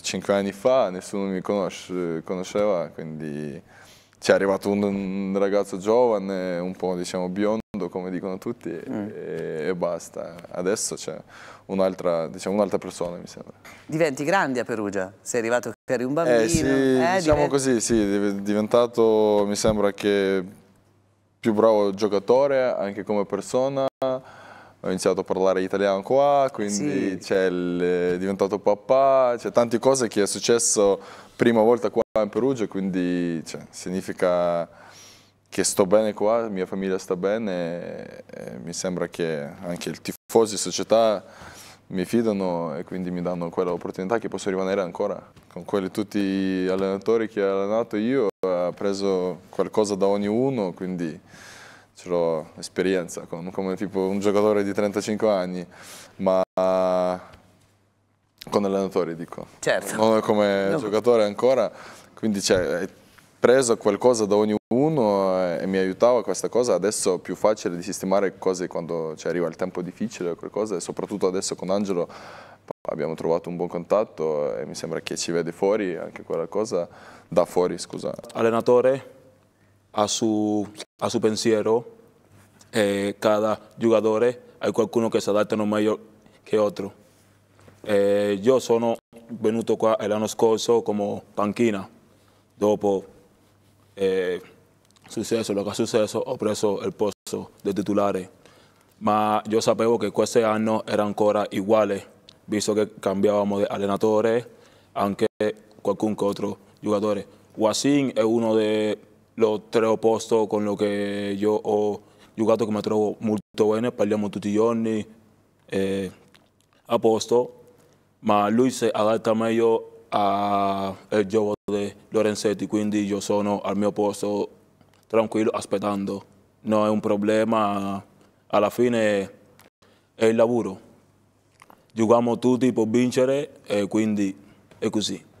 cinque anni fa, nessuno mi conosce, conosceva, quindi ci è arrivato un, un, ragazzo giovane, un po' diciamo biondo come dicono tutti mm. e, e, basta. Adesso c'è un'altra diciamo, un persona mi sembra. Diventi grande a Perugia, sei arrivato che eri un eh, bambino. Eh, sì, eh, diciamo diventi... così, sì, diventato mi sembra che più bravo giocatore anche come persona ho iniziato a parlare italiano qua, quindi sì. il, è diventato papà, c'è tante cose che è successo prima volta qua in Perugia, quindi cioè, significa che sto bene qua, la mia famiglia sta bene, e, mi sembra che anche i tifosi, società mi fidano e quindi mi danno quella opportunità che posso rimanere ancora con quelli tutti gli allenatori che ho allenato io, ho preso qualcosa da ognuno, quindi ce l'ho esperienza con, come tipo un giocatore di 35 anni, ma con allenatore dico. Certo. Non come no. giocatore ancora, quindi cioè, è preso qualcosa da ognuno e mi aiutava questa cosa, adesso è più facile di sistemare cose quando cioè, arriva il tempo difficile o qualcosa, e soprattutto adesso con Angelo abbiamo trovato un buon contatto e mi sembra che ci vede fuori anche quella cosa, da fuori scusa. Allenatore ha su a su pensiero, eh, cada jugador hay que se se no meglio que que otro. Eh, yo sono venuto qua año scorso como panchina, dopo eh, lo que ha sucedido ho preso el posto de titulares. ma yo sapevo que este año era ancora iguales visto que cambiábamos de allenatore, anche que otro jugador. Wasim es uno de lo tre posto con lo che io ho giocato che mi trovo molto bene, parliamo tutti i giorni, eh, a posto, ma lui si adatta meglio al gioco di Lorenzetti, quindi io sono al mio posto tranquillo aspettando. Non è un problema, alla fine è il lavoro. Giochiamo tutti per vincere e quindi è così.